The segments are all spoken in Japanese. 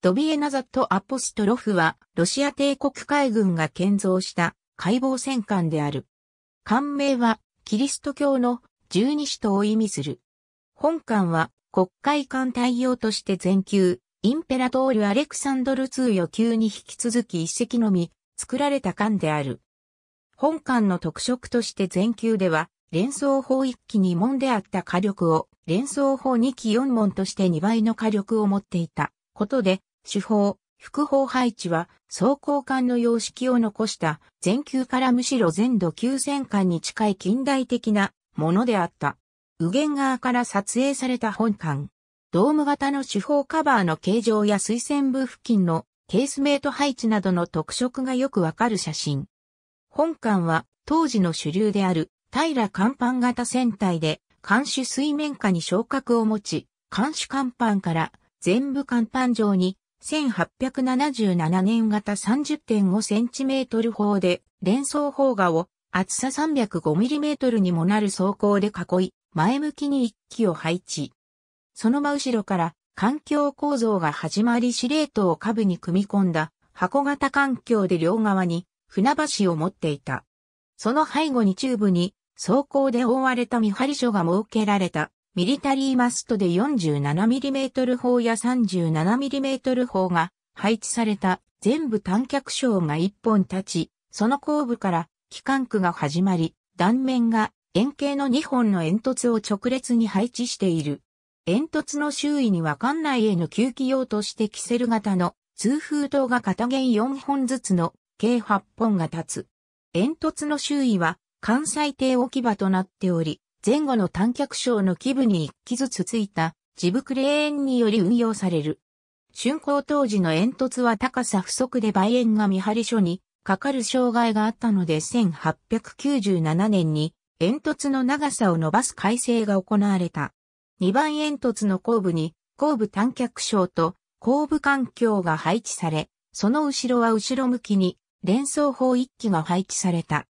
ドビエナザとアポストロフは、ロシア帝国海軍が建造した解剖戦艦である。艦名は、キリスト教の十二使徒を意味する。本艦は、国会艦対応として全級、インペラトール・アレクサンドル2予級に引き続き一隻のみ、作られた艦である。本艦の特色として全級では、連装砲一機二門であった火力を、連装砲二機四門として2倍の火力を持っていたことで、手法、複方配置は装甲艦の様式を残した全球からむしろ全土急戦艦に近い近代的なものであった。右舷側から撮影された本艦。ドーム型の手法カバーの形状や水線部付近のケースメイト配置などの特色がよくわかる写真。本艦は当時の主流である平甲板型船体で艦首水面下に昇格を持ち、艦首甲板から全部甲板上に1877年型 30.5cm 砲で連装砲画を厚さ 305mm にもなる装甲で囲い、前向きに一機を配置。その真後ろから環境構造が始まり司令塔を下部に組み込んだ箱型環境で両側に船橋を持っていた。その背後に中部に装甲で覆われた見張り所が設けられた。ミリタリーマストで 47mm 砲や 37mm 砲が配置された全部短脚章が1本立ち、その後部から機関区が始まり、断面が円形の2本の煙突を直列に配置している。煙突の周囲には館内への吸気用としてキセル型の通風筒が片弦4本ずつの計8本が立つ。煙突の周囲は関西艇置き場となっており、前後の短脚章の基部に一機ずつついた、ジブクレーンにより運用される。竣工当時の煙突は高さ不足で梅園が見張り所にかかる障害があったので1897年に煙突の長さを伸ばす改正が行われた。2番煙突の後部に後部短脚章と後部環境が配置され、その後ろは後ろ向きに連想砲1機が配置された。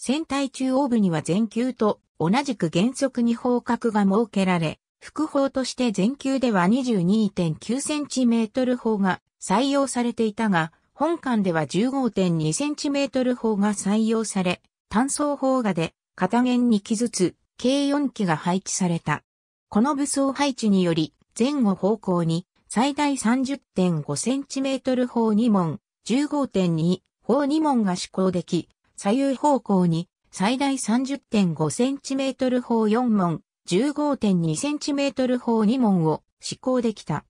船体中央部には全球と同じく原則に方角が設けられ、副砲として全球では 22.9cm 砲が採用されていたが、本館では 15.2cm 砲が採用され、単装砲画で片弦2機ずつ、計4機が配置された。この武装配置により、前後方向に最大 30.5cm 砲2門、15.2砲2門が施行でき、左右方向に最大 30.5cm 砲4門、15.2cm 砲2門を施行できた。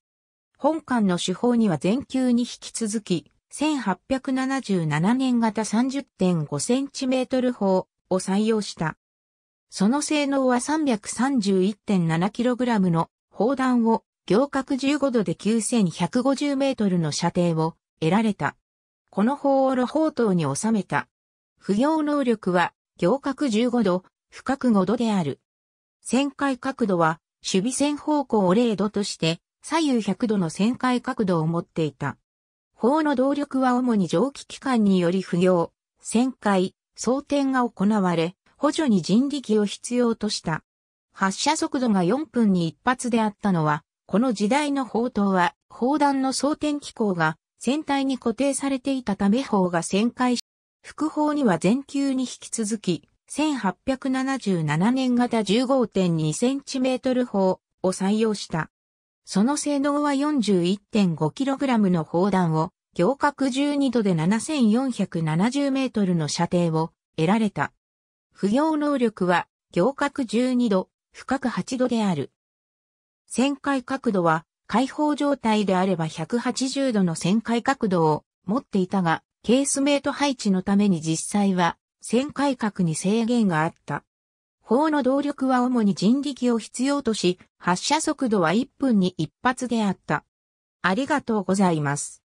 本館の手法には前級に引き続き、1877年型 30.5cm 砲を採用した。その性能は 331.7kg の砲弾を行角15度で9150 m の射程を得られた。この砲を露砲塔に収めた。不要能力は行角15度、深角5度である。旋回角度は、守備線方向を0度として、左右100度の旋回角度を持っていた。砲の動力は主に蒸気機関により不要、旋回、装填が行われ、補助に人力を必要とした。発射速度が4分に一発であったのは、この時代の砲塔は、砲弾の装填機構が船体に固定されていたため砲が旋回副砲には前級に引き続き、1877年型 15.2cm 砲を採用した。その性能は 41.5kg の砲弾を、行角12度で7470メートルの射程を得られた。不要能力は行角12度、深く8度である。旋回角度は開放状態であれば180度の旋回角度を持っていたが、ケースメイト配置のために実際は、旋改革に制限があった。法の動力は主に人力を必要とし、発射速度は1分に1発であった。ありがとうございます。